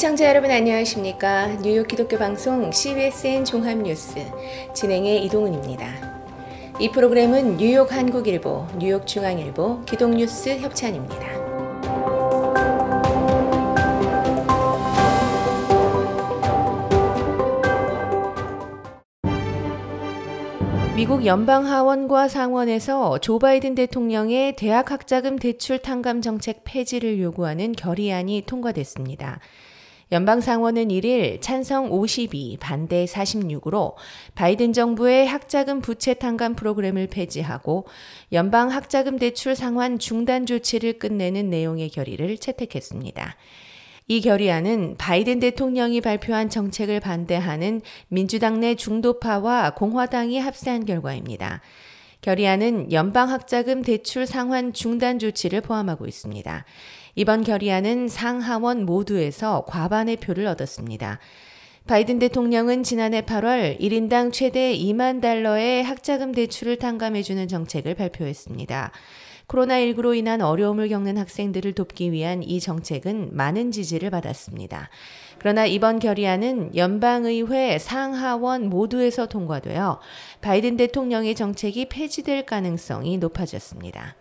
시청자 여러분 안녕하십니까 뉴욕 기독교 방송 CBSN 종합뉴스 진행의 이동은입니다. 이 프로그램은 뉴욕 한국일보, 뉴욕 중앙일보, 기독뉴스 협찬입니다. 미국 연방 하원과 상원에서 조 바이든 대통령의 대학 학자금 대출 탕감 정책 폐지를 요구하는 결의안이 통과됐습니다. 연방 상원은 1일 찬성 52, 반대 46으로 바이든 정부의 학자금 부채 탕감 프로그램을 폐지하고 연방 학자금 대출 상환 중단 조치를 끝내는 내용의 결의를 채택했습니다. 이 결의안은 바이든 대통령이 발표한 정책을 반대하는 민주당 내 중도파와 공화당이 합세한 결과입니다. 결의안은 연방학자금 대출 상환 중단 조치를 포함하고 있습니다. 이번 결의안은 상하원 모두에서 과반의 표를 얻었습니다. 바이든 대통령은 지난해 8월 1인당 최대 2만 달러의 학자금 대출을 탕감해주는 정책을 발표했습니다. 코로나19로 인한 어려움을 겪는 학생들을 돕기 위한 이 정책은 많은 지지를 받았습니다. 그러나 이번 결의안은 연방의회 상하원 모두에서 통과되어 바이든 대통령의 정책이 폐지될 가능성이 높아졌습니다.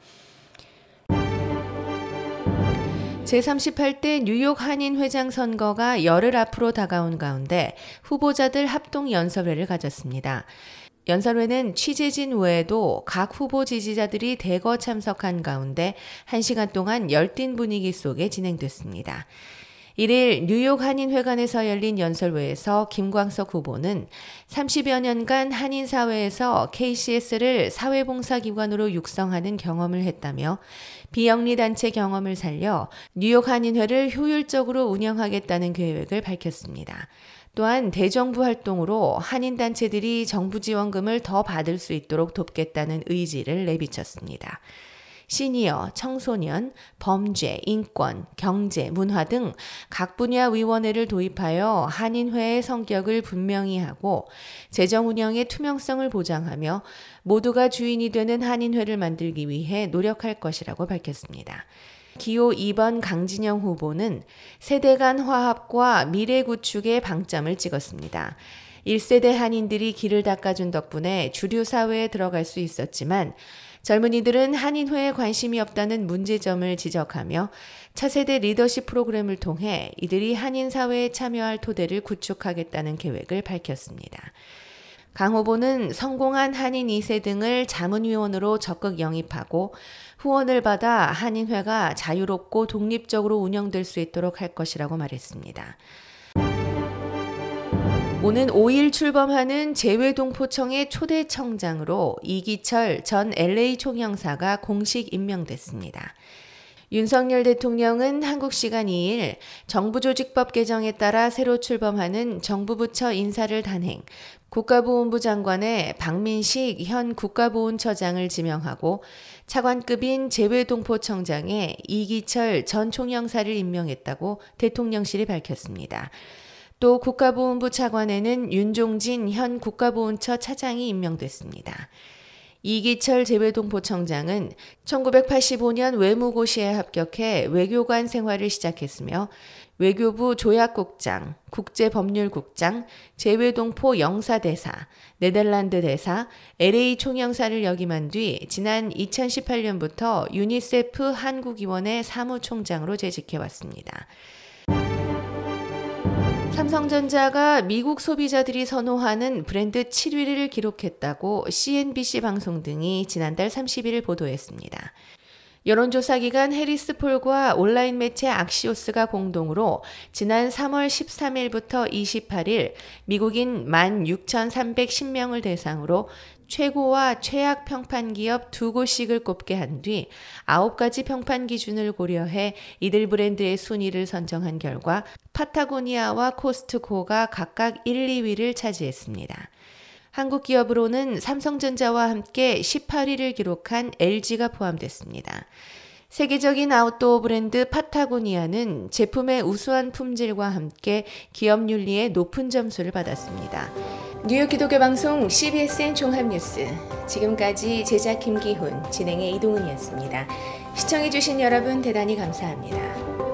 제38대 뉴욕 한인 회장 선거가 열흘 앞으로 다가온 가운데 후보자들 합동 연설회를 가졌습니다. 연설회는 취재진 외에도 각 후보 지지자들이 대거 참석한 가운데 1시간 동안 열띤 분위기 속에 진행됐습니다. 1일 뉴욕 한인회관에서 열린 연설회에서 김광석 후보는 30여 년간 한인사회에서 KCS를 사회봉사기관으로 육성하는 경험을 했다며 비영리단체 경험을 살려 뉴욕 한인회를 효율적으로 운영하겠다는 계획을 밝혔습니다. 또한 대정부 활동으로 한인단체들이 정부 지원금을 더 받을 수 있도록 돕겠다는 의지를 내비쳤습니다. 시니어, 청소년, 범죄, 인권, 경제, 문화 등 각 분야 위원회를 도입하여 한인회의 성격을 분명히 하고 재정 운영의 투명성을 보장하며 모두가 주인이 되는 한인회를 만들기 위해 노력할 것이라고 밝혔습니다. 기호 2번 강진영 후보는 세대 간 화합과 미래 구축에 방점을 찍었습니다. 1세대 한인들이 길을 닦아준 덕분에 주류 사회에 들어갈 수 있었지만 젊은이들은 한인회에 관심이 없다는 문제점을 지적하며 차세대 리더십 프로그램을 통해 이들이 한인 사회에 참여할 토대를 구축하겠다는 계획을 밝혔습니다. 강 후보는 성공한 한인 2세 등을 자문위원으로 적극 영입하고 후원을 받아 한인회가 자유롭고 독립적으로 운영될 수 있도록 할 것이라고 말했습니다. 오는 5일 출범하는 재외동포청의 초대청장으로 이기철 전 LA 총영사가 공식 임명됐습니다. 윤석열 대통령은 한국 시간 2일 정부조직법 개정에 따라 새로 출범하는 정부부처 인사를 단행, 국가보훈부 장관에 박민식 현 국가보훈처장을 지명하고 차관급인 재외동포청장에 이기철 전 총영사를 임명했다고 대통령실이 밝혔습니다. 또 국가보훈부 차관에는 윤종진 현 국가보훈처 차장이 임명됐습니다. 이기철 재외동포청장은 1985년 외무고시에 합격해 외교관 생활을 시작했으며 외교부 조약국장, 국제법률국장, 재외동포 영사대사, 네덜란드 대사, LA 총영사를 역임한 뒤 지난 2018년부터 유니세프 한국위원회 사무총장으로 재직해왔습니다. 삼성전자가 미국 소비자들이 선호하는 브랜드 7위를 기록했다고 CNBC 방송 등이 지난달 31일 보도했습니다. 여론조사 기관 해리스폴과 온라인 매체 악시오스가 공동으로 지난 3월 13일부터 28일 미국인 16,310명을 대상으로 최고와 최악 평판 기업 두 곳씩을 꼽게 한 뒤 아홉 가지 평판 기준을 고려해 이들 브랜드의 순위를 선정한 결과 파타고니아와 코스트코가 각각 1, 2위를 차지했습니다. 한국 기업으로는 삼성전자와 함께 18위를 기록한 LG가 포함됐습니다. 세계적인 아웃도어 브랜드 파타고니아는 제품의 우수한 품질과 함께 기업 윤리의 높은 점수를 받았습니다. 뉴욕 기독교 방송 CBSN 종합뉴스 지금까지 제작 김기훈, 진행의 이동은이었습니다. 시청해주신 여러분 대단히 감사합니다.